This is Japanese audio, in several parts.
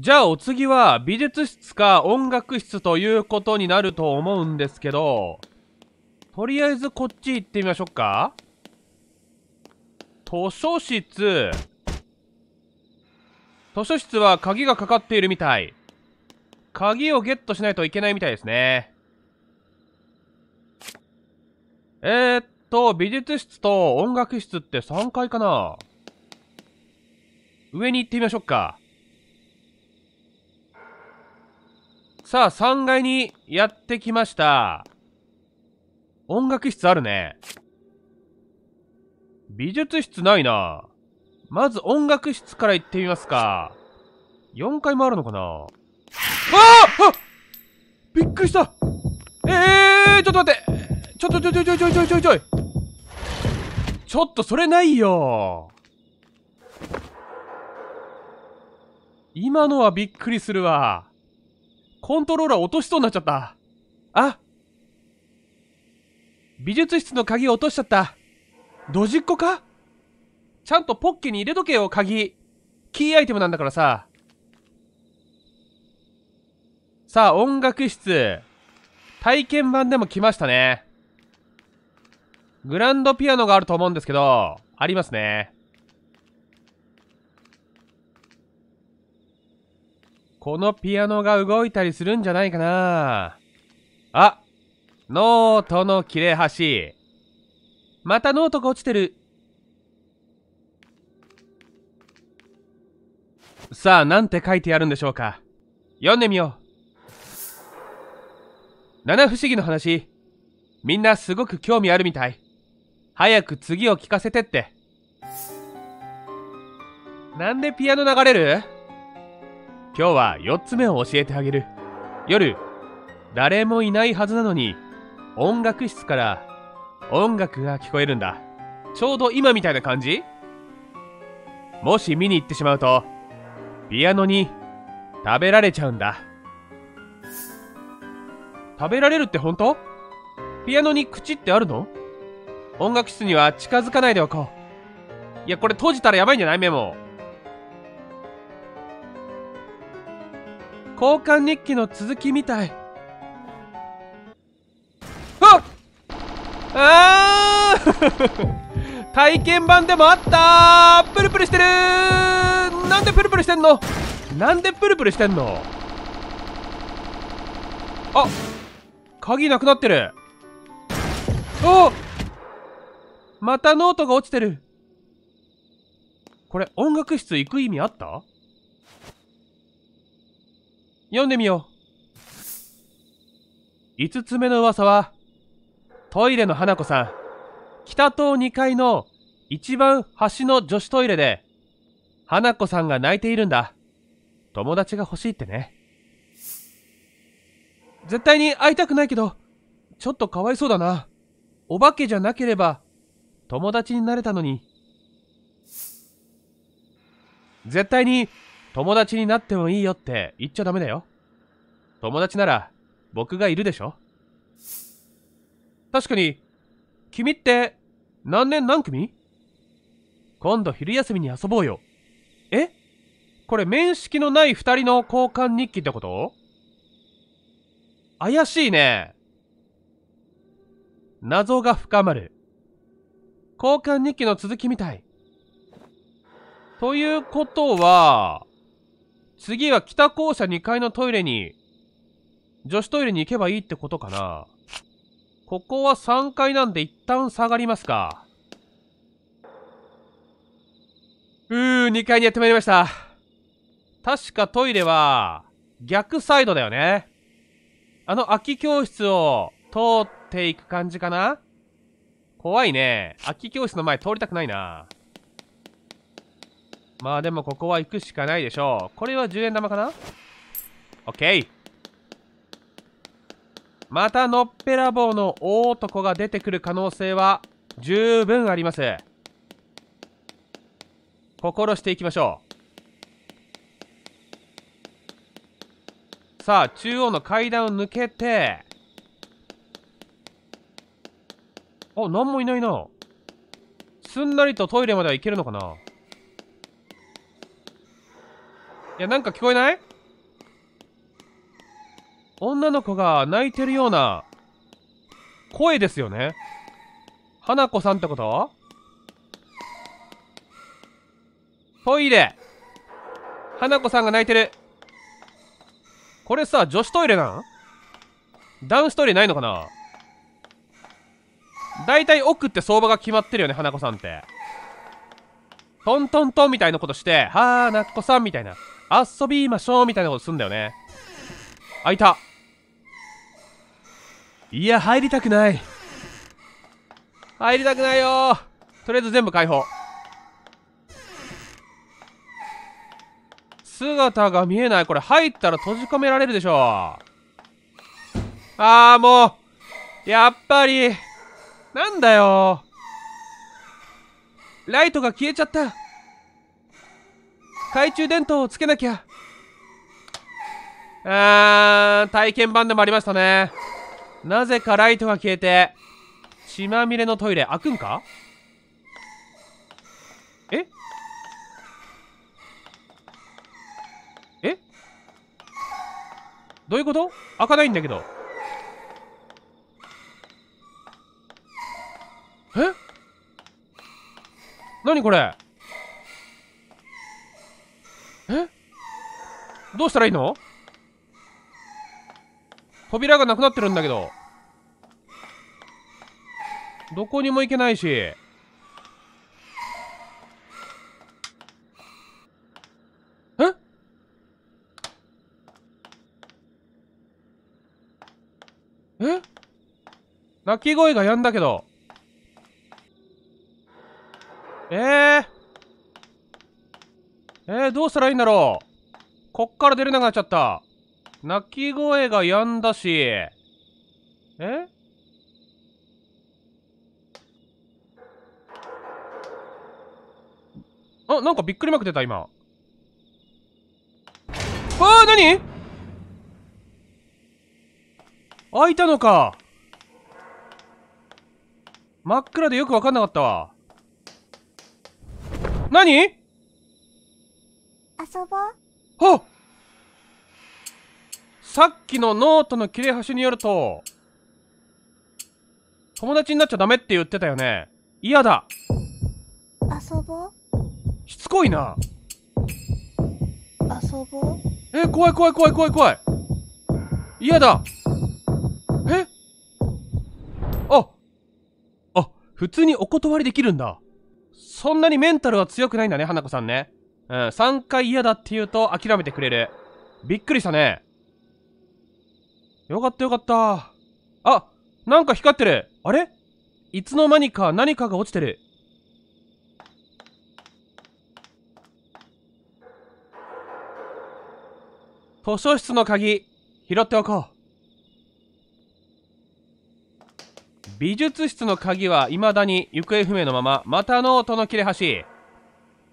じゃあお次は美術室か音楽室ということになると思うんですけど、とりあえずこっち行ってみましょうか。図書室。図書室は鍵がかかっているみたい。鍵をゲットしないといけないみたいですね。えー、っと、美術室と音楽室って3階かな上に行ってみましょうか。さあ、3階にやってきました。音楽室あるね。美術室ないな。まず音楽室から行ってみますか。4階もあるのかなああびっくりしたええー、ちょっと待ってちょっとちょちょちょちょちょちょちょいちょっとそれないよ今のはびっくりするわ。コントローラー落としそうになっちゃった。あ美術室の鍵落としちゃった。ドジっ子かちゃんとポッケに入れとけよ、鍵。キーアイテムなんだからさ。さあ、音楽室。体験版でも来ましたね。グランドピアノがあると思うんですけど、ありますね。このピアノが動いたりするんじゃないかなあノートの切れ端。またノートが落ちてる。さあ、なんて書いてあるんでしょうか。読んでみよう。七不思議の話。みんなすごく興味あるみたい。早く次を聞かせてって。なんでピアノ流れる今日は4つ目を教えてあげる。夜、誰もいないはずなのに、音楽室から音楽が聞こえるんだ。ちょうど今みたいな感じもし見に行ってしまうと、ピアノに食べられちゃうんだ。食べられるって本当ピアノに口ってあるの音楽室には近づかないでおこう。いや、これ閉じたらやばいんじゃないメモ。交換日記の続きみたいあっあー 体験版でもあったプルプルしてるなんでプルプルしてんのなんでプルプルしてんのあ鍵なくなってるおまたノートが落ちてるこれ音楽室行く意味あった読んでみよう。5つ目の噂は、トイレの花子さん、北棟2階の一番端の女子トイレで、花子さんが泣いているんだ。友達が欲しいってね。絶対に会いたくないけど、ちょっとかわいそうだな。お化けじゃなければ、友達になれたのに。絶対に友達になってもいいよって言っちゃダメだよ。友達なら、僕がいるでしょ確かに、君って、何年何組今度昼休みに遊ぼうよ。えこれ面識のない二人の交換日記ってこと怪しいね。謎が深まる。交換日記の続きみたい。ということは、次は北校舎2階のトイレに、女子トイレに行けばいいってことかな。ここは3階なんで一旦下がりますか。うー、2階にやってまいりました。確かトイレは、逆サイドだよね。あの空き教室を通っていく感じかな怖いね。空き教室の前通りたくないな。まあでもここは行くしかないでしょう。これは10円玉かなオッケーまたのっぺらぼうの大男が出てくる可能性は十分あります。心していきましょう。さあ、中央の階段を抜けて、あ、なんもいないな。すんなりとトイレまでは行けるのかないや、なんか聞こえない女の子が泣いてるような声ですよね。花子さんってことトイレ花子さんが泣いてる。これさ、女子トイレなん男子トイレないのかなだいたい奥って相場が決まってるよね、花子さんって。トントントンみたいなことして、はー、なっこさんみたいな。遊びましょうみたいなことすんだよね。開いた。いや、入りたくない。入りたくないよとりあえず全部解放。姿が見えない。これ入ったら閉じ込められるでしょう。あーもう、やっぱり、なんだよ。ライトが消えちゃった。懐中電灯をつけなきゃ。あー、体験版でもありましたね。なぜかライトが消えて、血まみれのトイレ、開くんかええどういうこと開かないんだけど。え何これえどうしたらいいの扉がなくなってるんだけど。どこにも行けないし。ええ鳴き声がやんだけど。ええー、えー、どうしたらいいんだろうこっから出れなくなっちゃった。泣き声が止んだし。えあ、なんかびっくりまく出た、今。あ、なに開いたのか。真っ暗でよくわかんなかったわ。何遊ぼうっさっきのノートの切れ端によると友達になっちゃダメって言ってたよね嫌だ遊ぼうしつこいな遊ぼうえ怖い怖い怖い怖い怖い嫌だえああ普通にお断りできるんだそんなにメンタルは強くないんだね花子さんねうん、3回嫌だって言うと諦めてくれる。びっくりしたね。よかったよかった。あ、なんか光ってる。あれいつの間にか何かが落ちてる。図書室の鍵、拾っておこう。美術室の鍵は未だに行方不明のまま、またノートの切れ端。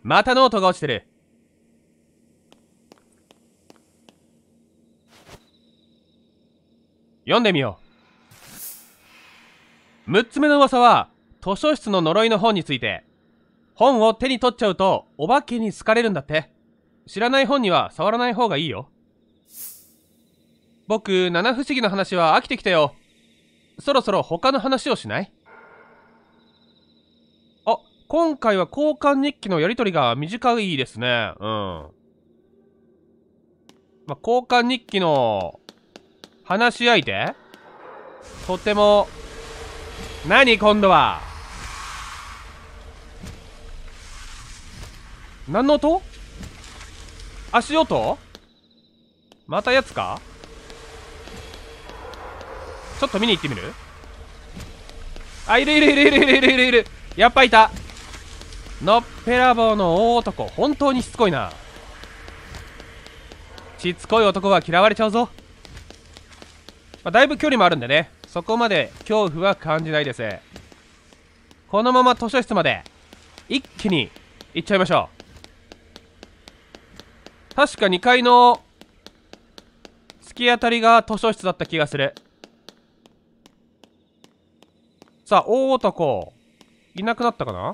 またノートが落ちてる。読んでみよう。6つ目の噂は、図書室の呪いの本について。本を手に取っちゃうと、お化けに好かれるんだって。知らない本には触らない方がいいよ。僕、七不思議の話は飽きてきたよ。そろそろ他の話をしない今回は交換日記のやりとりが短いですね。うん。まあ、交換日記の話し相手とても、何今度は何の音足音またやつかちょっと見に行ってみるあ、いるいるいるいるいるいるいるいるやっぱいたのっぺらぼうの大男本当にしつこいなしつこい男は嫌われちゃうぞ、まあ、だいぶ距離もあるんでねそこまで恐怖は感じないですこのまま図書室まで一気に行っちゃいましょう確か2階の突き当たりが図書室だった気がするさあ大男いなくなったかな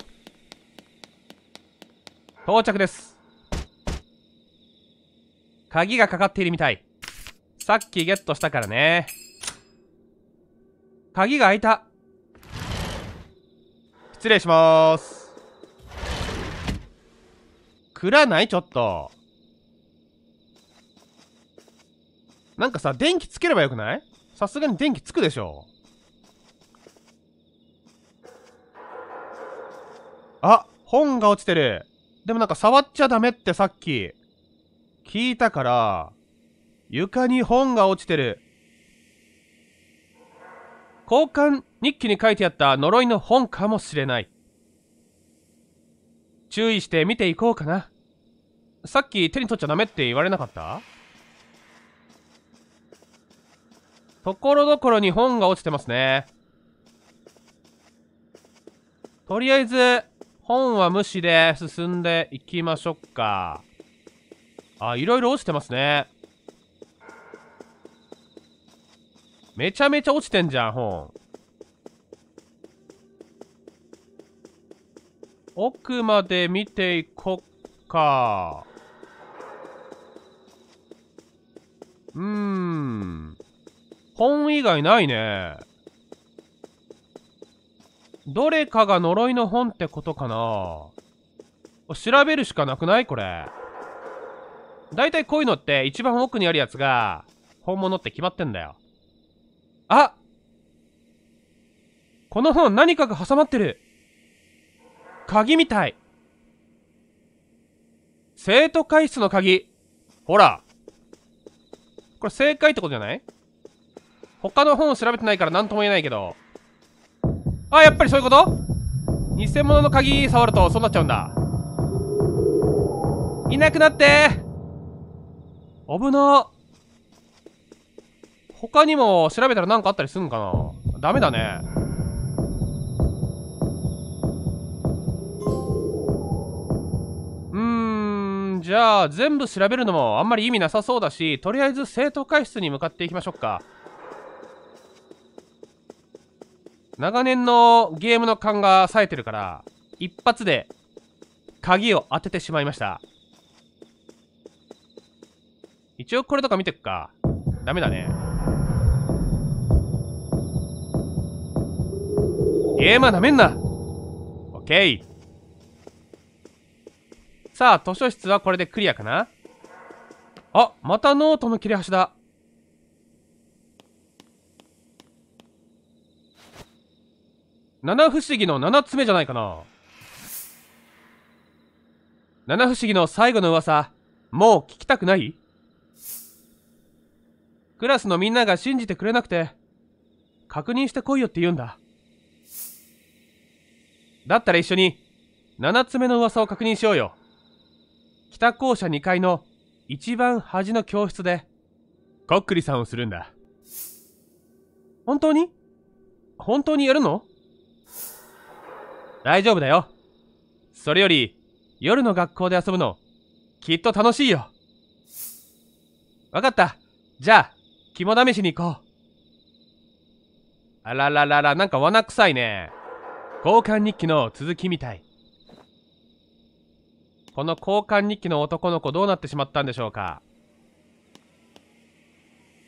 到着です鍵がかかっているみたいさっきゲットしたからね鍵が開いた失礼しますくらないちょっとなんかさ電気つければよくないさすがに電気つくでしょあ本が落ちてるでもなんか触っちゃダメってさっき、聞いたから、床に本が落ちてる。交換日記に書いてあった呪いの本かもしれない。注意して見ていこうかな。さっき手に取っちゃダメって言われなかったところどころに本が落ちてますね。とりあえず、本は無視で進んでいきましょうか。あ、いろいろ落ちてますね。めちゃめちゃ落ちてんじゃん、本。奥まで見ていこっか。うーん。本以外ないね。どれかが呪いの本ってことかな調べるしかなくないこれ。だいたいこういうのって一番奥にあるやつが本物って決まってんだよ。あこの本何かが挟まってる鍵みたい生徒会室の鍵ほらこれ正解ってことじゃない他の本を調べてないから何とも言えないけどあ、やっぱりそういうこと偽物の鍵触るとそうなっちゃうんだ。いなくなって危な他にも調べたら何かあったりすんかなダメだね。うーん、じゃあ全部調べるのもあんまり意味なさそうだし、とりあえず生徒会室に向かっていきましょうか。長年のゲームの勘が冴えてるから、一発で鍵を当ててしまいました。一応これとか見てくか。ダメだね。ゲームはなめんなオッケーさあ、図書室はこれでクリアかなあ、またノートの切れ端だ。七不思議の七つ目じゃないかな。七不思議の最後の噂、もう聞きたくないクラスのみんなが信じてくれなくて、確認してこいよって言うんだ。だったら一緒に、七つ目の噂を確認しようよ。北校舎二階の一番端の教室で、こっくりさんをするんだ。本当に本当にやるの大丈夫だよ。それより、夜の学校で遊ぶの、きっと楽しいよ。わかった。じゃあ、肝試しに行こう。あらららら、なんか罠臭いね。交換日記の続きみたい。この交換日記の男の子どうなってしまったんでしょうか。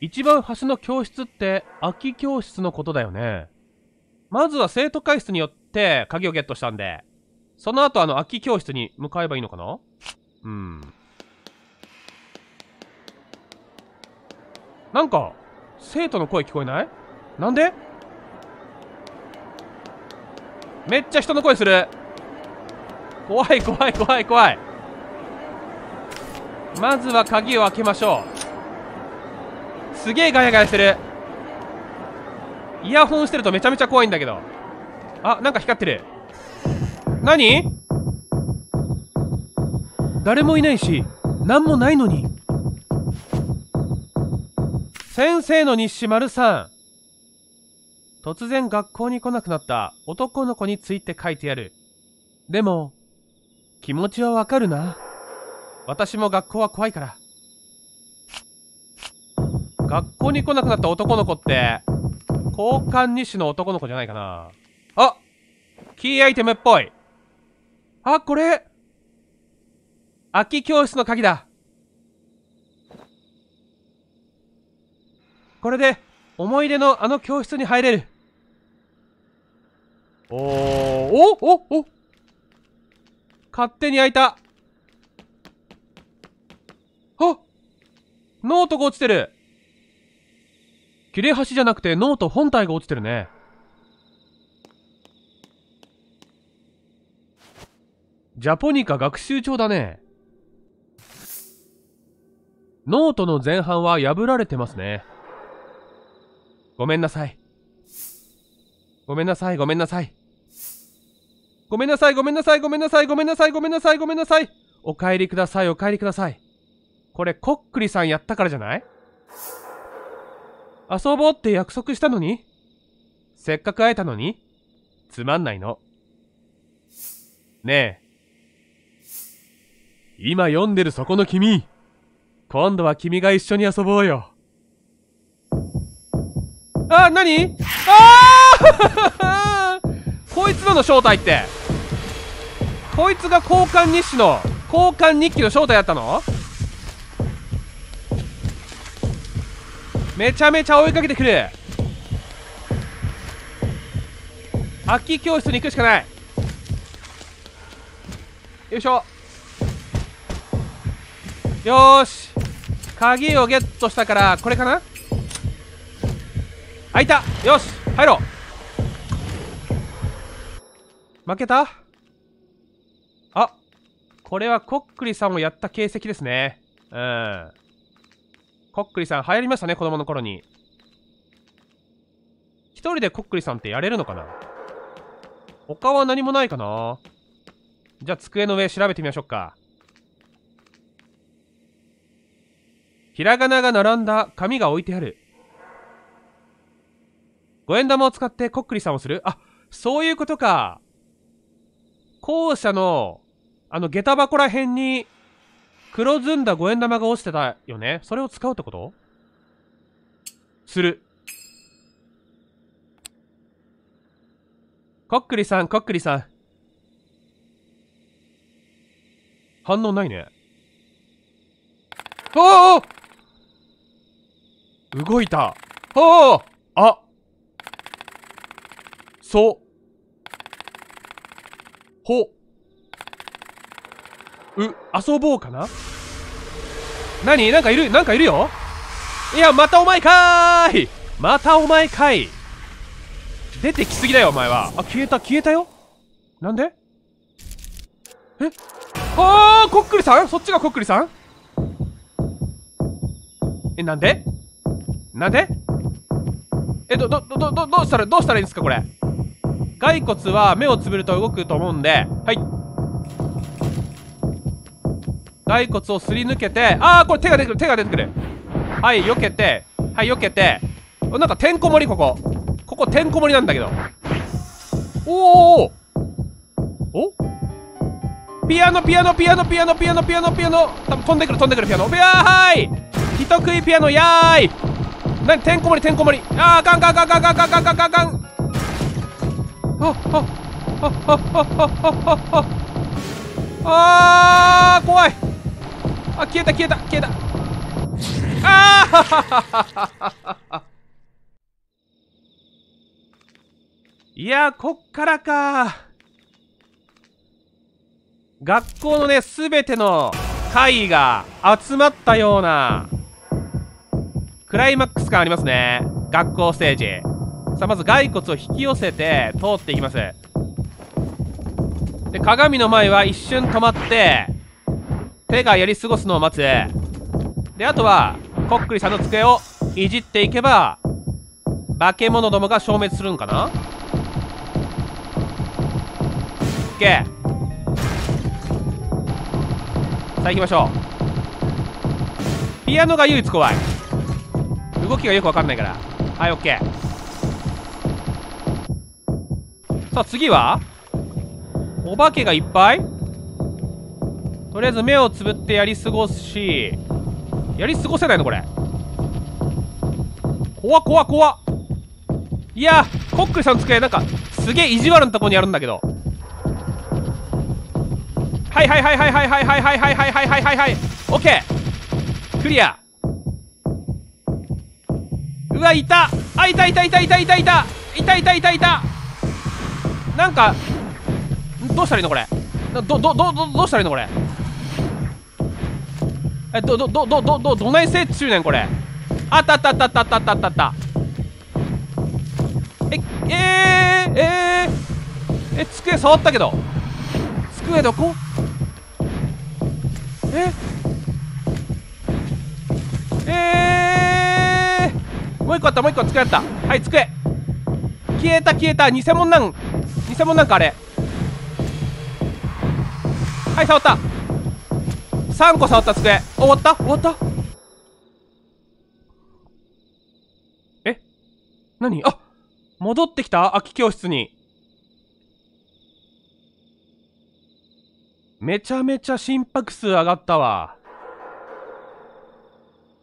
一番端の教室って空き教室のことだよね。まずは生徒会室によってって鍵をゲットしたんで、その後あの空き教室に向かえばいいのかなうん。なんか、生徒の声聞こえないなんでめっちゃ人の声する怖い怖い怖い怖いまずは鍵を開けましょうすげえガヤガヤしてるイヤホンしてるとめちゃめちゃ怖いんだけどあ、なんか光ってる。何誰もいないし、何もないのに。先生の日誌丸さん。突然学校に来なくなった男の子について書いてやる。でも、気持ちはわかるな。私も学校は怖いから。学校に来なくなった男の子って、交換日誌の男の子じゃないかな。キーアイテムっぽい。あ、これ空き教室の鍵だ。これで、思い出のあの教室に入れる。おー、おおお勝手に開いた。あノートが落ちてる切れ端じゃなくてノート本体が落ちてるね。ジャポニカ学習帳だね。ノートの前半は破られてますね。ごめんなさい。ごめんなさい、ごめんなさい。ごめんなさい、ごめんなさい、ごめんなさい、ごめんなさい、ごめんなさい、ごめんなさい。お帰りください、お帰りください。これ、こっくりさんやったからじゃない遊ぼうって約束したのにせっかく会えたのにつまんないの。ねえ、今読んでるそこの君今度は君が一緒に遊ぼうよ。あ、なにああ こいつらの正体ってこいつが交換日誌の交換日記の正体だったのめちゃめちゃ追いかけてくる秋教室に行くしかないよいしょよし鍵をゲットしたからこれかな開いたよし入ろう負けたあこれはコックリさんをやった形跡ですねうんコックリさん流行りましたね子供の頃に一人でコックリさんってやれるのかな他は何もないかなじゃあ机の上調べてみましょうかひらがなが並んだ紙が置いてある。五円玉を使ってこっくりさんをするあ、そういうことか。校舎の、あの、下駄箱ら辺に、黒ずんだ五円玉が落ちてたよね。それを使うってことする。こっくりさん、こっくりさん。反応ないね。おお動いた。あああそ。ほ。う、遊ぼうかな何なんかいるなんかいるよいや、またお前かーいまたお前かい出てきすぎだよ、お前は。あ、消えた、消えたよなんでえあー、こっくりさんそっちがこっくりさんえ、なんでなんでえ、ど、ど、ど、ど、どうしたら、どうしたらいいんですか、これ。骸骨は目をつぶると動くと思うんで、はい。骸骨をすり抜けて、あー、これ手が出てくる、手が出てくる。はい、避けて、はい、避けて。なんかてんこ盛り、ここ。ここてんこ盛りなんだけど。おーおおピアノ、ピアノ、ピアノ、ピアノ、ピアノ、ピアノ、ピアノ。多分飛んでくる、飛んでくる、ピアノ。ピアーはい人食いピアノ、やーい何てんこ盛りてんこ盛りああガンガンガンガンガンガンガンガンガンガンああああああ怖いあ消えた消えた消えたああいやこっからか学校のねすべての会が集まったようなクライマックス感ありますね。学校ステージ。さあ、まず骸骨を引き寄せて通っていきます。で、鏡の前は一瞬止まって、手がやり過ごすのを待つ。で、あとは、こっくりさんの机をいじっていけば、化け物どもが消滅するんかな ?OK。さあ行きましょう。ピアノが唯一怖い。動きがよくわかんないからはいオッケーさあ次はお化けがいっぱいとりあえず目をつぶってやり過ごすしやり過ごせないのこれ怖怖怖いやコックリさんの机なんかすげえ意地悪なとこにあるんだけどはいはいはいはいはいはいはいはいはいはいはいはいはいオッケークリアわいたあいたいたいたいたいたいたいたいたいたいたなんかどうしたらいいのこれどどどどどうしたらいいのこれえどどどどどどどないせっちゅうねんこれあったあったあったあったあったあったあったええー、えー、え机触ったけど机どこえもう一個あったもう一個机あったはい机消えた消えた偽物なん偽物なんかあれはい触った3個触った机終わった終わったえ何あ戻ってきた空き教室にめちゃめちゃ心拍数上がったわ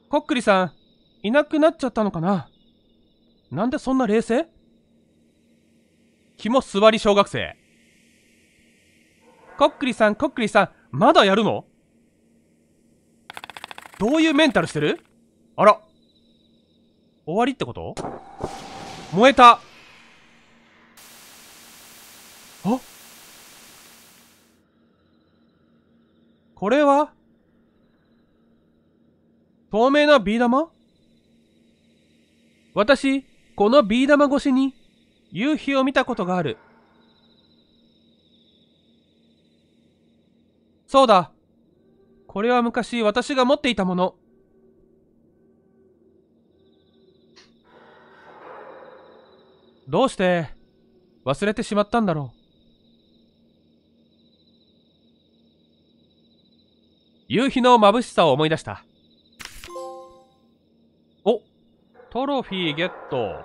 こっくりさんいなくなっちゃったのかななんでそんな冷静肝座り小学生。こっくりさん、こっくりさん、まだやるのどういうメンタルしてるあら。終わりってこと燃えた。あこれは透明なビー玉私、このビー玉越しに夕日を見たことがある。そうだ。これは昔私が持っていたもの。どうして忘れてしまったんだろう。夕日の眩しさを思い出した。トロフィーゲット。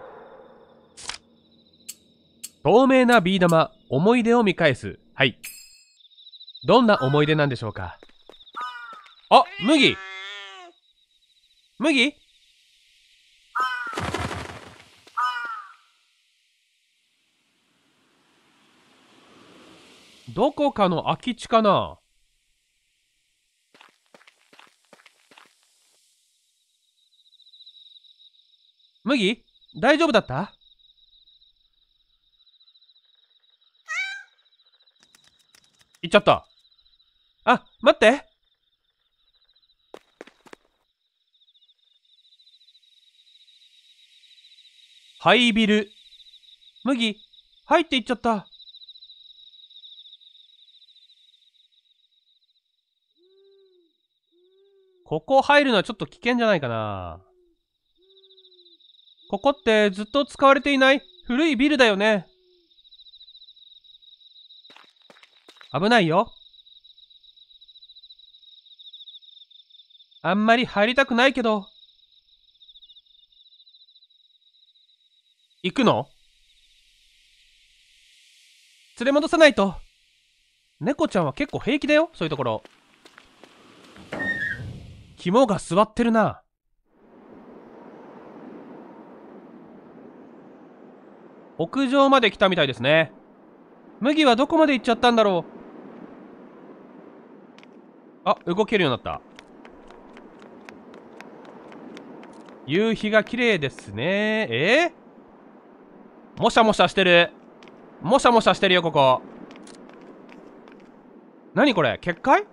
透明なビー玉、思い出を見返す。はい。どんな思い出なんでしょうかあ、麦麦どこかの空き地かな麦大丈夫だった行っちゃった。あ、待ってハイビル。麦、入っていっちゃった。ここ入るのはちょっと危険じゃないかな。ここってずっと使われていない古いビルだよね。危ないよ。あんまり入りたくないけど。行くの連れ戻さないと。猫ちゃんは結構平気だよ、そういうところ。肝が座ってるな。屋上まで来たみたいですね。麦はどこまで行っちゃったんだろうあ、動けるようになった。夕日が綺麗ですね。えー、もしゃもしゃしてる。もしゃもしゃしてるよ、ここ。何これ結界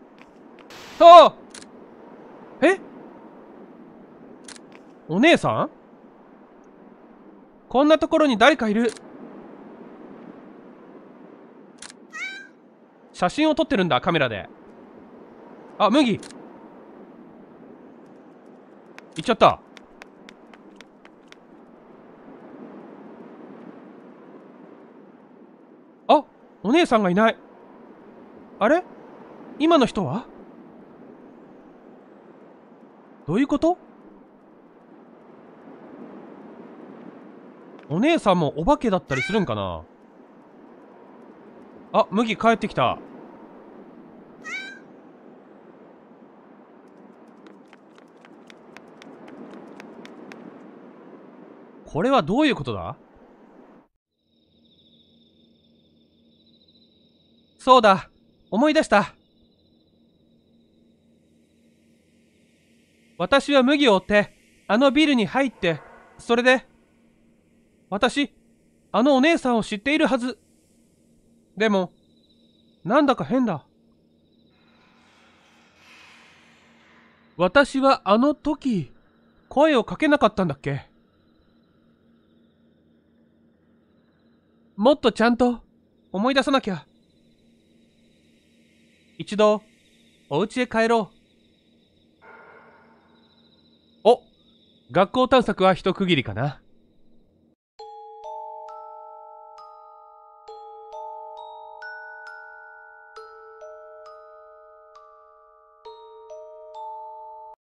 ああえお姉さんこんなところに誰かいる写真を撮ってるんだカメラであ麦行っちゃったあお姉さんがいないあれ今の人はどういうことお姉さんもお化けだったりするんかなあ、麦帰ってきた。これはどういうことだそうだ思い出した私は麦を追ってあのビルに入ってそれで私、あのお姉さんを知っているはず。でも、なんだか変だ。私はあの時、声をかけなかったんだっけもっとちゃんと思い出さなきゃ。一度、お家へ帰ろう。お、学校探索は一区切りかな。